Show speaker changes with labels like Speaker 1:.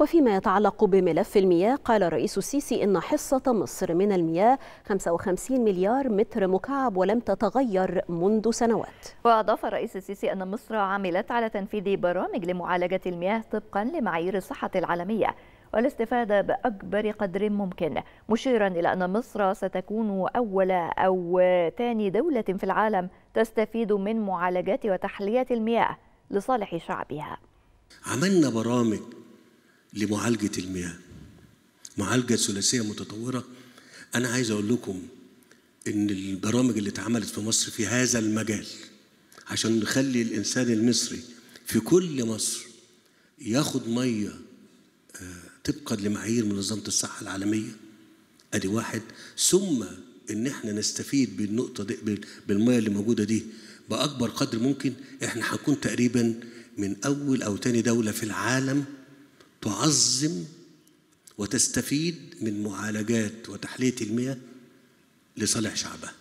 Speaker 1: وفيما يتعلق بملف المياه قال الرئيس السيسي إن حصة مصر من المياه 55 مليار متر مكعب ولم تتغير منذ سنوات
Speaker 2: وأضاف الرئيس السيسي أن مصر عملت على تنفيذ برامج لمعالجة المياه طبقا لمعايير الصحة العالمية والاستفادة بأكبر قدر ممكن مشيرا إلى أن مصر ستكون أول أو ثاني دولة في العالم تستفيد من معالجة وتحلية المياه لصالح شعبها
Speaker 3: عملنا برامج لمعالجة المياه معالجة ثلاثية متطورة أنا عايز أقول لكم إن البرامج اللي اتعملت في مصر في هذا المجال عشان نخلي الإنسان المصري في كل مصر ياخد مية آه، طبقا لمعايير منظمة الصحة العالمية أدي واحد ثم إن إحنا نستفيد بالنقطة دي بالمية اللي موجودة دي بأكبر قدر ممكن إحنا هنكون تقريبا من أول أو تاني دولة في العالم تعظم وتستفيد من معالجات وتحلية المياه لصالح شعبها